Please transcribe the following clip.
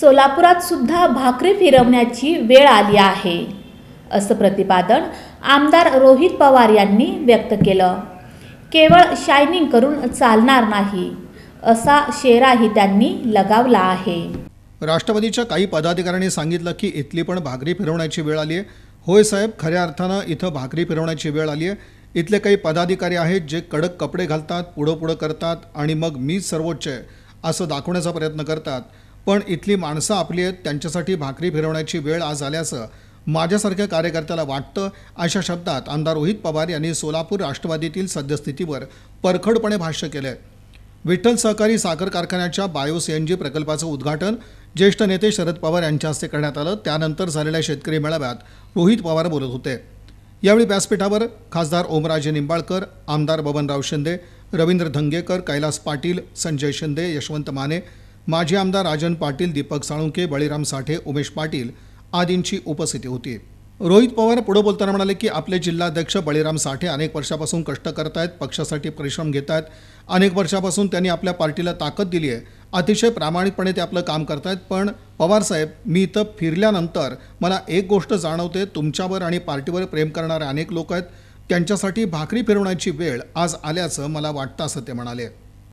सोलापुरात सुद्धा भाकरी फिरवण्याची वेळ आली आहे असं प्रतिपादन आमदार रोहित पवार यांनी व्यक्त केलं केवळ शायनिंग करून चालणार नाही असा शेराही त्यांनी लगावला आहे राष्ट्रवादीच्या काही पदाधिकाऱ्यांनी सांगितलं की इथली पण भाकरी फिरवण्याची वेळ आली आहे होय साहेब खऱ्या अर्थानं इथं भाकरी फिरवण्याची वेळ आली आहे इथले काही पदाधिकारी आहेत जे कडक कपडे घालतात पुढं पुढं करतात आणि मग मीच सर्वोच्च आहे असं दाखवण्याचा प्रयत्न करतात पण इथली माणसं आपली आहेत त्यांच्यासाठी भाकरी फिरवण्याची वेळ आज आल्याचं माझ्यासारख्या कार्यकर्त्याला वाटतं अशा शब्दात आमदार रोहित पवार यांनी सोलापूर राष्ट्रवादीतील सद्यस्थितीवर परखडपणे भाष्य केलं आहे विठ्ठल सहकारी साखर कारखान्याच्या बायो सी एन जी प्रकल्पाचं उद्घाटन ज्येष्ठ नेते शरद पवार यांच्या हस्ते करण्यात आलं त्यानंतर झालेल्या शेतकरी मेळाव्यात रोहित पवार बोलत होते यावेळी व्यासपीठावर खासदार ओमराजे निंबाळकर आमदार बबनराव शिंदे रवींद्र धंगेकर कैलास पाटील संजय शिंदे यशवंत माने माजी आमदार राजन पाटील दीपक साळुंके बळीराम साठे उमेश पाटील आदींची उपस्थिती होती रोहित पवार पुढे बोलताना म्हणाले की आपले जिल्हाध्यक्ष बळीराम साठे अनेक वर्षापासून कष्ट आहेत पक्षासाठी परिश्रम घेत आहेत अनेक वर्षापासून त्यांनी आपल्या पार्टीला ताकद दिली आहे अतिशय प्रामाणिकपणे ते आपलं काम करत आहेत पण पवारसाहेब मी इथं फिरल्यानंतर मला एक गोष्ट जाणवते तुमच्यावर आणि पार्टीवर प्रेम करणारे अनेक लोक आहेत त्यांच्यासाठी भाकरी फिरवण्याची वेळ आज आल्याचं मला वाटतं असं ते म्हणाले